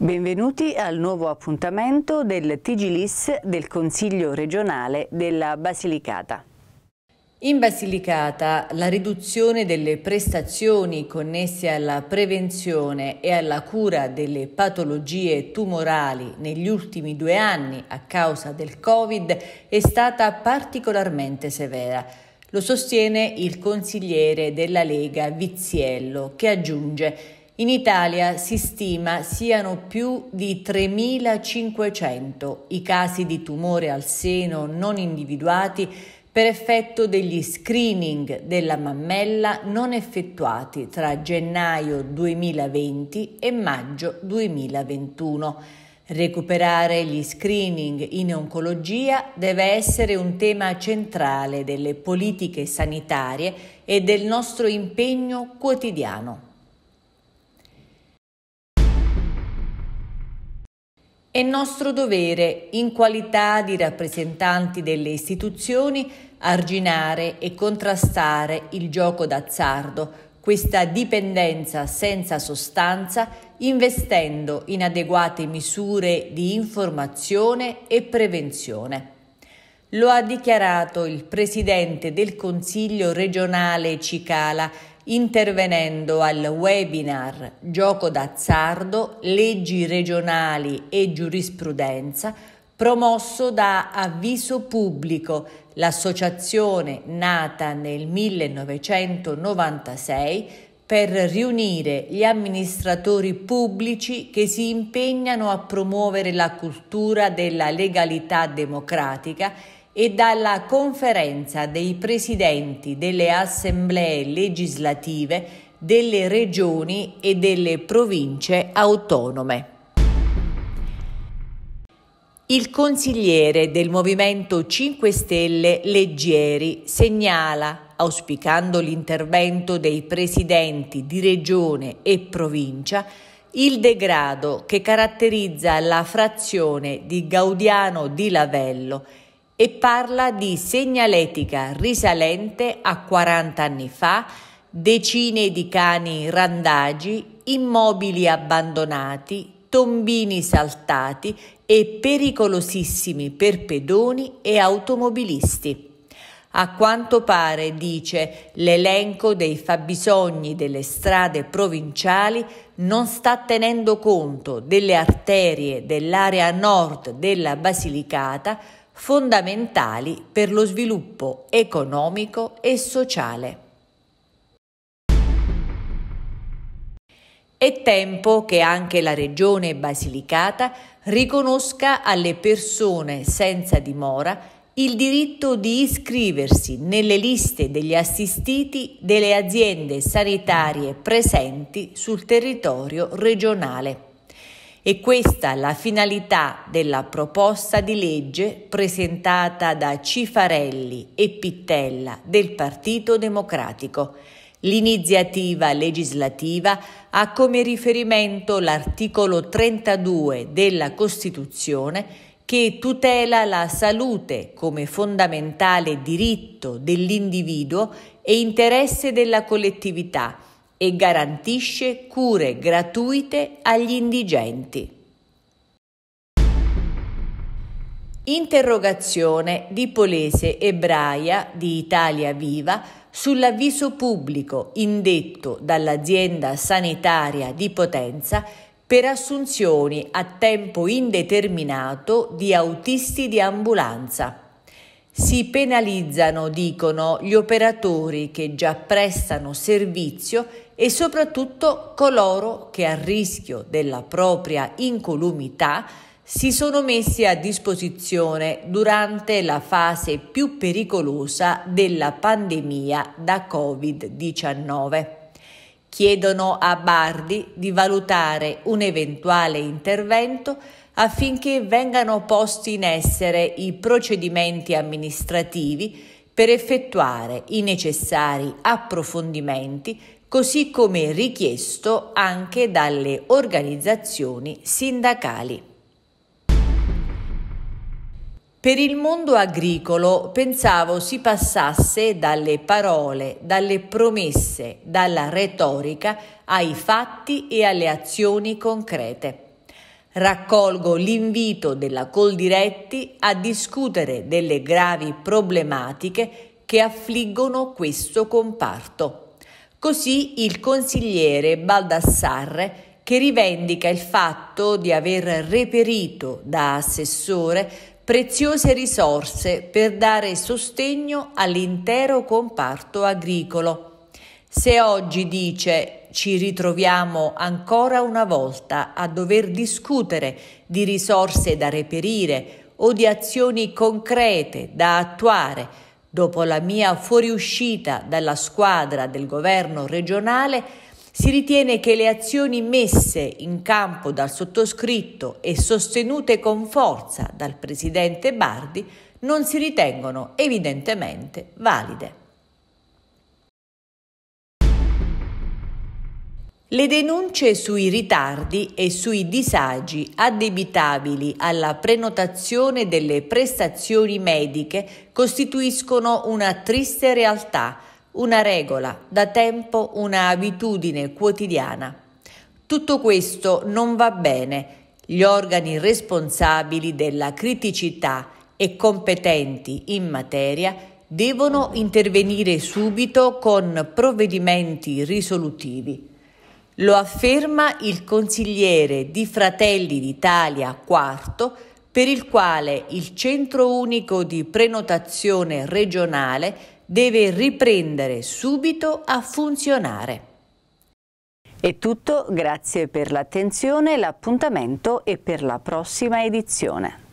Benvenuti al nuovo appuntamento del Tigilis del Consiglio regionale della Basilicata. In Basilicata la riduzione delle prestazioni connesse alla prevenzione e alla cura delle patologie tumorali negli ultimi due anni a causa del Covid è stata particolarmente severa. Lo sostiene il consigliere della Lega Viziello che aggiunge in Italia si stima siano più di 3.500 i casi di tumore al seno non individuati per effetto degli screening della mammella non effettuati tra gennaio 2020 e maggio 2021. Recuperare gli screening in oncologia deve essere un tema centrale delle politiche sanitarie e del nostro impegno quotidiano. È nostro dovere, in qualità di rappresentanti delle istituzioni, arginare e contrastare il gioco d'azzardo, questa dipendenza senza sostanza, investendo in adeguate misure di informazione e prevenzione. Lo ha dichiarato il presidente del Consiglio regionale Cicala intervenendo al webinar Gioco d'azzardo, leggi regionali e giurisprudenza promosso da Avviso Pubblico, l'associazione nata nel 1996 per riunire gli amministratori pubblici che si impegnano a promuovere la cultura della legalità democratica e dalla Conferenza dei Presidenti delle Assemblee legislative delle Regioni e delle Province autonome. Il consigliere del Movimento 5 Stelle Leggieri segnala, auspicando l'intervento dei presidenti di regione e provincia, il degrado che caratterizza la frazione di Gaudiano di Lavello e parla di segnaletica risalente a 40 anni fa, decine di cani randagi, immobili abbandonati, tombini saltati e pericolosissimi per pedoni e automobilisti. A quanto pare, dice, l'elenco dei fabbisogni delle strade provinciali non sta tenendo conto delle arterie dell'area nord della Basilicata fondamentali per lo sviluppo economico e sociale. È tempo che anche la Regione Basilicata riconosca alle persone senza dimora il diritto di iscriversi nelle liste degli assistiti delle aziende sanitarie presenti sul territorio regionale. E questa è la finalità della proposta di legge presentata da Cifarelli e Pittella del Partito Democratico. L'iniziativa legislativa ha come riferimento l'articolo 32 della Costituzione che tutela la salute come fondamentale diritto dell'individuo e interesse della collettività e garantisce cure gratuite agli indigenti. Interrogazione di Polese Ebraia di Italia Viva sull'avviso pubblico indetto dall'azienda sanitaria di Potenza per assunzioni a tempo indeterminato di autisti di ambulanza. Si penalizzano, dicono, gli operatori che già prestano servizio e soprattutto coloro che a rischio della propria incolumità si sono messi a disposizione durante la fase più pericolosa della pandemia da Covid-19. Chiedono a Bardi di valutare un eventuale intervento affinché vengano posti in essere i procedimenti amministrativi per effettuare i necessari approfondimenti così come richiesto anche dalle organizzazioni sindacali. Per il mondo agricolo pensavo si passasse dalle parole, dalle promesse, dalla retorica ai fatti e alle azioni concrete. Raccolgo l'invito della Coldiretti a discutere delle gravi problematiche che affliggono questo comparto. Così il consigliere Baldassarre che rivendica il fatto di aver reperito da assessore preziose risorse per dare sostegno all'intero comparto agricolo. Se oggi dice ci ritroviamo ancora una volta a dover discutere di risorse da reperire o di azioni concrete da attuare, Dopo la mia fuoriuscita dalla squadra del governo regionale, si ritiene che le azioni messe in campo dal sottoscritto e sostenute con forza dal presidente Bardi non si ritengono evidentemente valide. Le denunce sui ritardi e sui disagi addebitabili alla prenotazione delle prestazioni mediche costituiscono una triste realtà, una regola, da tempo una abitudine quotidiana. Tutto questo non va bene. Gli organi responsabili della criticità e competenti in materia devono intervenire subito con provvedimenti risolutivi. Lo afferma il consigliere di Fratelli d'Italia IV, per il quale il centro unico di prenotazione regionale deve riprendere subito a funzionare. È tutto, grazie per l'attenzione, l'appuntamento e per la prossima edizione.